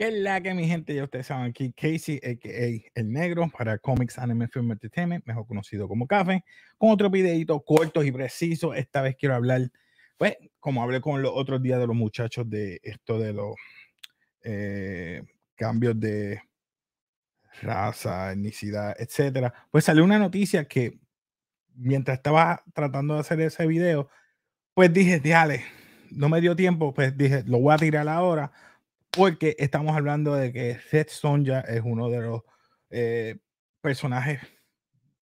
Que la que mi gente, ya ustedes saben aquí, Casey, a.k.a. El Negro, para Comics Anime Film Entertainment, mejor conocido como Café, con otro videito corto y preciso. Esta vez quiero hablar, pues, como hablé con los otros días de los muchachos de esto de los eh, cambios de raza, etnicidad, etcétera. Pues salió una noticia que mientras estaba tratando de hacer ese video, pues dije, dale, no me dio tiempo, pues dije, lo voy a tirar ahora porque estamos hablando de que Seth Sonja es uno de los eh, personajes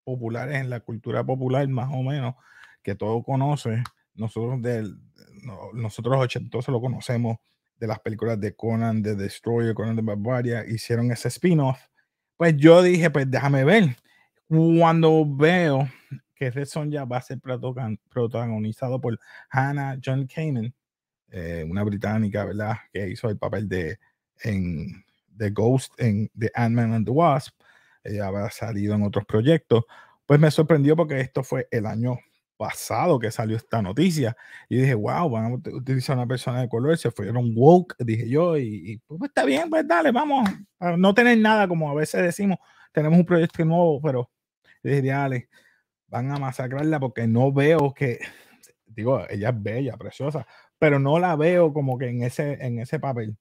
populares en la cultura popular, más o menos, que todo conoce. Nosotros, del, no, lo conocemos de las películas de Conan, de Destroyer, Conan de Barbaria, hicieron ese spin-off. Pues yo dije, pues déjame ver. Cuando veo que Seth Sonja va a ser protagonizado por Hannah John Kamen, eh, una británica, ¿verdad? Que hizo el papel de, en, Ghost en The Ant-Man and the Wasp. Ella había salido en otros proyectos. Pues me sorprendió porque esto fue el año pasado que salió esta noticia. Y dije, wow, van a utilizar una persona de color, se fueron woke, dije yo, y, pues, pues está bien, pues dale, vamos, a no tener nada, como a veces decimos, tenemos un proyecto nuevo, pero dije, dale, van a masacrarla porque no veo que, digo, ella es bella, preciosa, pero no la veo como que en ese, en ese papel.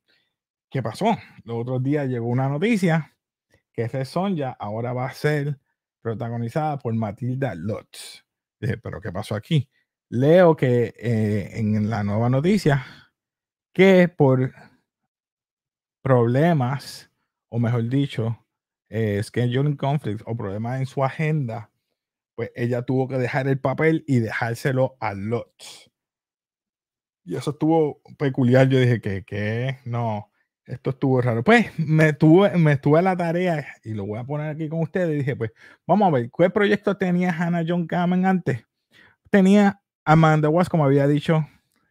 ¿Qué pasó? Los otros días llegó una noticia que ese ya ahora va a ser protagonizada por Matilda Lutz. Dije, pero ¿qué pasó aquí? Leo que eh, en la nueva noticia que por problemas, o mejor dicho, eh, scheduling conflict o problemas en su agenda, pues ella tuvo que dejar el papel y dejárselo a Lutz y eso estuvo peculiar. Yo dije que, que no, esto estuvo raro. Pues me tuve, me estuve la tarea y lo voy a poner aquí con ustedes. dije, pues vamos a ver, ¿qué proyecto tenía Hannah John Kamen antes? Tenía Amanda was como había dicho,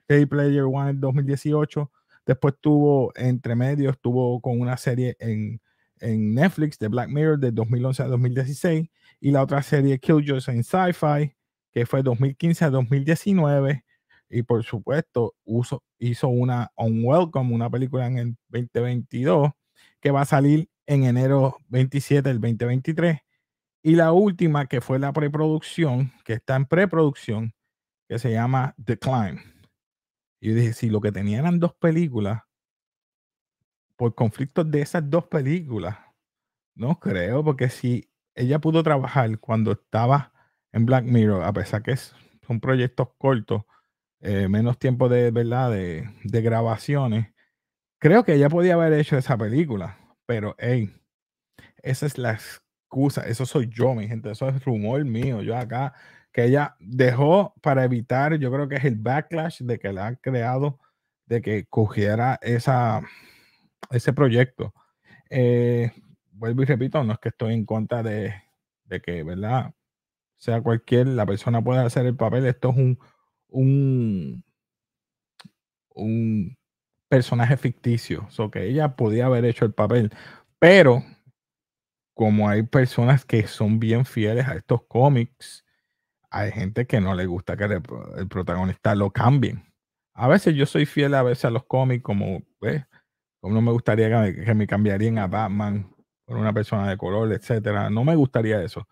A Player One en 2018. Después tuvo, entre medio, estuvo con una serie en, en Netflix de Black Mirror de 2011 a 2016. Y la otra serie, Killjoys en Sci-Fi, que fue 2015 a 2019 y por supuesto, hizo una On Welcome, una película en el 2022 que va a salir en enero 27 del 2023. Y la última, que fue la preproducción, que está en preproducción, que se llama The Climb. Y yo dije, si lo que tenían eran dos películas, por conflictos de esas dos películas, no creo, porque si ella pudo trabajar cuando estaba en Black Mirror, a pesar que son proyectos cortos, eh, menos tiempo de verdad de, grabaciones. Creo que ella podía haber hecho esa película, pero hey, esa es la excusa, eso soy yo, mi gente, eso es rumor mío, yo acá, que ella dejó para evitar, yo creo que es el backlash de que la han creado, de que cogiera esa, ese proyecto. Eh, vuelvo y repito, no es que estoy en contra de, de que, ¿verdad? sea, cualquier, la persona pueda hacer el papel, esto es un un, personaje ficticio, o que ella podía haber hecho el papel, pero como hay personas que son bien fieles a estos cómics, hay gente que no le gusta que el, protagonista lo cambien. A veces yo soy fiel a veces a los cómics, pues, como, no me gustaría que me, que me, cambiarían a Batman por una persona de color, etcétera. No me gustaría eso.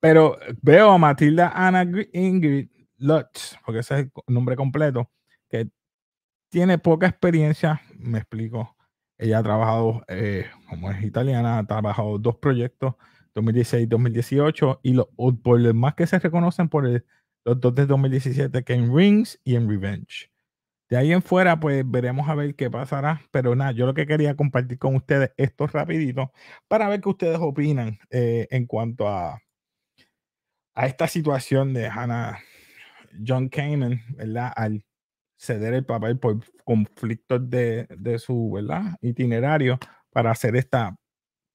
Pero veo a Matilda Anna Ingrid Lutz, porque ese es el nombre completo, que tiene poca experiencia, me explico. Ella ha trabajado, eh, como es italiana, ha trabajado dos proyectos, 2016-2018, y y los, por más que se reconocen por el, los dos de 2017, que en Rings y en Revenge. De ahí en fuera, pues veremos a ver qué pasará. Pero nada, yo lo que quería compartir con ustedes esto rapidito para ver qué ustedes opinan eh, en cuanto a, a esta situación de Hannah John Kamen, ¿verdad? Al ceder el papel por conflictos de, su ¿verdad? itinerario para hacer esta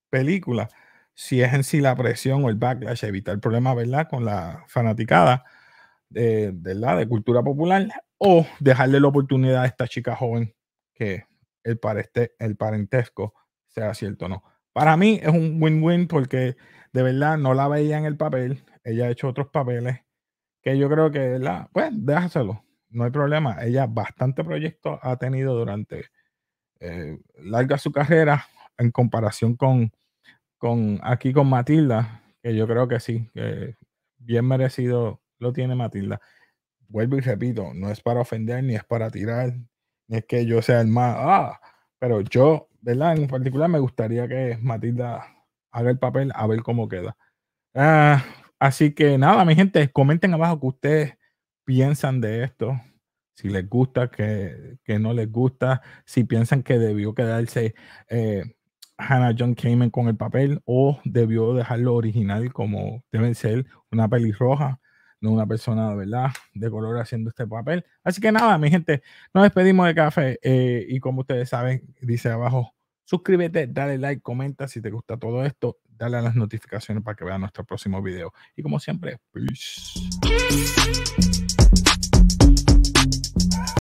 película, si es en sí la presión o el backlash, evitar problema ¿verdad? con la fanaticada de, ¿verdad? de cultura popular, o dejarle la oportunidad a esta chica joven que el, el parentesco sea cierto o no. Para mí es un win-win porque de verdad no la veía en el papel, ella ha hecho otros papeles que yo creo que la, pues déjaselo, no hay problema. Ella bastante proyecto ha tenido durante eh, larga su carrera en comparación con, con aquí con Matilda, que yo creo que sí, que bien merecido lo tiene Matilda. Vuelvo y repito, no es para ofender ni es para tirar, ni es que yo sea el más, ah, pero yo, ¿verdad? En particular me gustaría que Matilda haga el papel a ver cómo queda. Ah, Así que nada, mi gente, comenten abajo que ustedes piensan de esto. Si les gusta, que, no les gusta. Si piensan que debió quedarse eh, Hannah John Kamen con el papel o debió dejarlo original como debe ser una roja no una persona, ¿verdad? De color haciendo este papel. Así que nada, mi gente, nos despedimos de café. Eh, y como ustedes saben, dice abajo, suscríbete, dale like, comenta si te gusta todo esto dale a las notificaciones para que vean nuestro próximo video. Y como siempre, peace.